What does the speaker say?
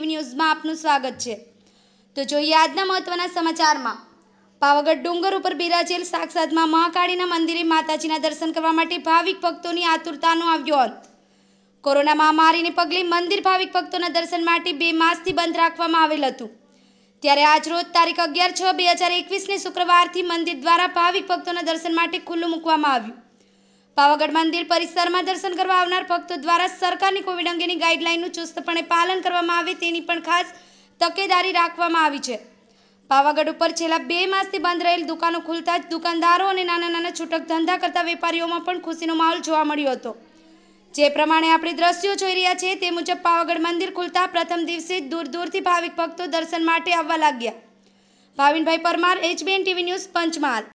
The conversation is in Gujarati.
ટીવી ન્યૂઝમાં આપનું સ્વાગત છે તો જોઈએ આજના મહત્વના સમાચારમાં પાવાગઢ ડુંગર ઉપર બિરાજેલ સાક્ષાતમાં મહાકાળીના મંદિરે માતાજીના દર્શન કરવા માટે ભાવિક ભક્તોની આતુરતાનો આવ્યો અંત કોરોના મહામારીને પગલે મંદિર ભાવિક ભક્તોના દર્શન માટે બે માસથી બંધ રાખવામાં આવેલ હતું ત્યારે આજ રોજ તારીખ અગિયાર છ બે હજાર એકવીસને શુક્રવારથી મંદિર દ્વારા ભાવિક ભક્તોના દર્શન માટે ખુલ્લું મૂકવામાં આવ્યું પાવાગઢ મંદિર પરિસરમાં દર્શન કરવા આવનાર ભક્તો દ્વારા સરકારની કોવિડ અંગેની ગાઈડલાઈનનું ચુસ્તપણે પાલન કરવામાં આવે તેની પણ ખાસ તકેદારી રાખવામાં આવી છે પાવાગઢ ઉપર છેલ્લા બે માસથી બંધ રહેલ દુકાનો ખુલતા જ દુકાનદારો અને નાના નાના છૂટક ધંધા કરતા વેપારીઓમાં પણ ખુશીનો માહોલ જોવા મળ્યો હતો જે પ્રમાણે આપણે દ્રશ્યો જોઈ રહ્યા છીએ તે મુજબ પાવાગઢ મંદિર ખુલતા પ્રથમ દિવસે જ દૂર દૂરથી ભાવિક ભક્તો દર્શન માટે આવવા લાગ્યા ભાવિનભાઈ Parmar HBN TV news Panchmahal